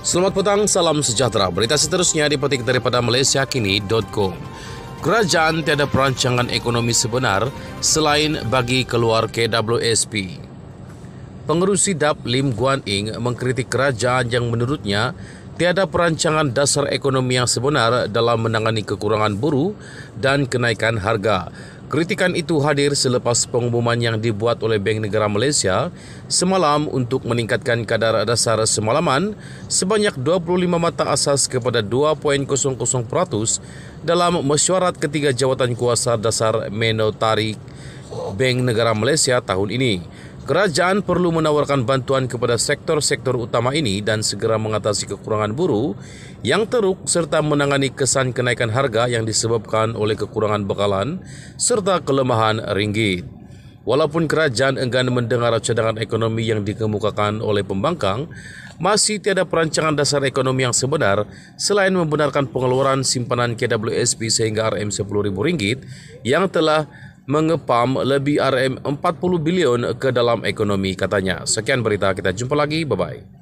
Selamat petang, salam sejahtera. Berita seterusnya dipetik daripada malaysiakini.com. Kerajaan tiada perancangan ekonomi sebenar selain bagi keluar KWSP. Pengerusi DAP Lim Guan Ing mengkritik kerajaan yang menurutnya tiada perancangan dasar ekonomi yang sebenar dalam menangani kekurangan buruh dan kenaikan harga. Kritikan itu hadir selepas pengumuman yang dibuat oleh Bank Negara Malaysia semalam untuk meningkatkan kadar dasar semalaman sebanyak 25 mata asas kepada 2.00% dalam mesyuarat ketiga jawatan kuasa dasar menotari Bank Negara Malaysia tahun ini. Kerajaan perlu menawarkan bantuan kepada sektor-sektor utama ini dan segera mengatasi kekurangan buruh yang teruk serta menangani kesan kenaikan harga yang disebabkan oleh kekurangan bekalan serta kelemahan ringgit. Walaupun kerajaan enggan mendengar cadangan ekonomi yang dikemukakan oleh pembangkang, masih tiada perancangan dasar ekonomi yang sebenar selain membenarkan pengeluaran simpanan KWSP sehingga RM10,000 yang telah mengepam lebih RM40 bilion ke dalam ekonomi katanya. Sekian berita, kita jumpa lagi. Bye-bye.